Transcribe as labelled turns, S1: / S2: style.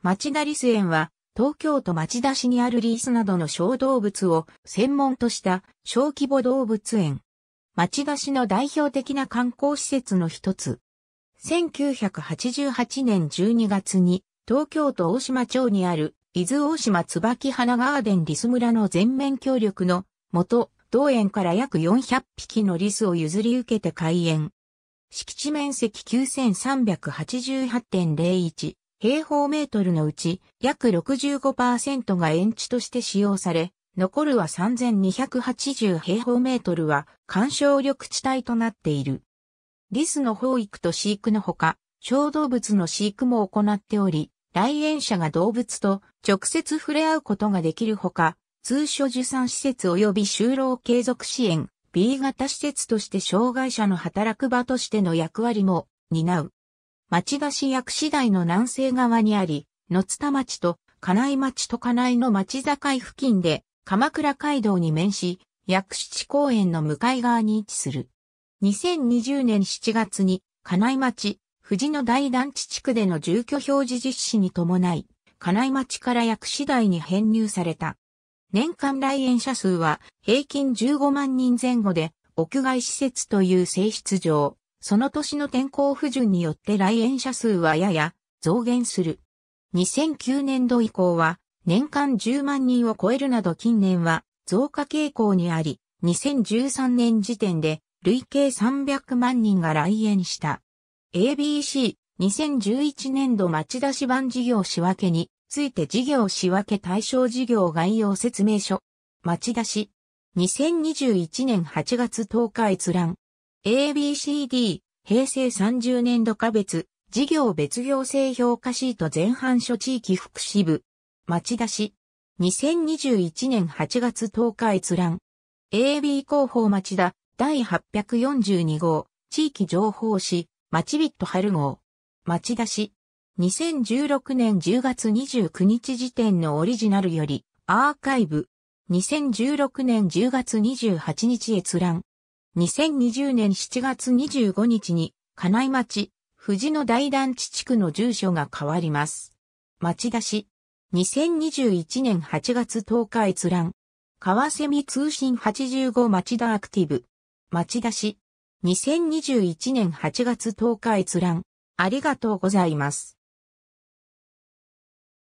S1: 町田リス園は、東京都町田市にあるリスなどの小動物を専門とした小規模動物園。町田市の代表的な観光施設の一つ。1988年12月に東京都大島町にある伊豆大島椿花ガーデンリス村の全面協力の元、同園から約400匹のリスを譲り受けて開園。敷地面積9388.01平方メートルのうち約65%が園地として使用され、残るは3280平方メートルは干渉緑地帯となっている。リスの保育と飼育のほか、小動物の飼育も行っており、来園者が動物と直接触れ合うことができるほか、通所受産施設及び就労継続支援、B 型施設として障害者の働く場としての役割も担う。町田市薬師台の南西側にあり、野津田町と金井町と金井の町境付近で、鎌倉街道に面し、薬師地公園の向かい側に位置する。2020年7月に、金井町、富士野大団地地区での住居表示実施に伴い、金井町から薬師台に編入された。年間来園者数は平均15万人前後で、屋外施設という性質上、その年の天候不順によって来園者数はやや増減する。2009年度以降は年間10万人を超えるなど近年は増加傾向にあり、2013年時点で累計300万人が来園した。ABC、2011年度町田市版事業仕分けについて事業仕分け対象事業概要説明書。町田市。2021年8月10日閲覧。ABCD、平成30年度下別、事業別行政評価シート前半諸地域福祉部、町田市、2021年8月10日閲覧、AB 広報町田、第842号、地域情報誌、町ビット春号、町田市、2016年10月29日時点のオリジナルより、アーカイブ、2016年10月28日閲覧、2020年7月25日に、金井町、富士野大団地地区の住所が変わります。町田市、2021年8月10日閲覧、川蝉通信85町田アクティブ、町田市、2021年8月10日閲覧、ありがとうございます。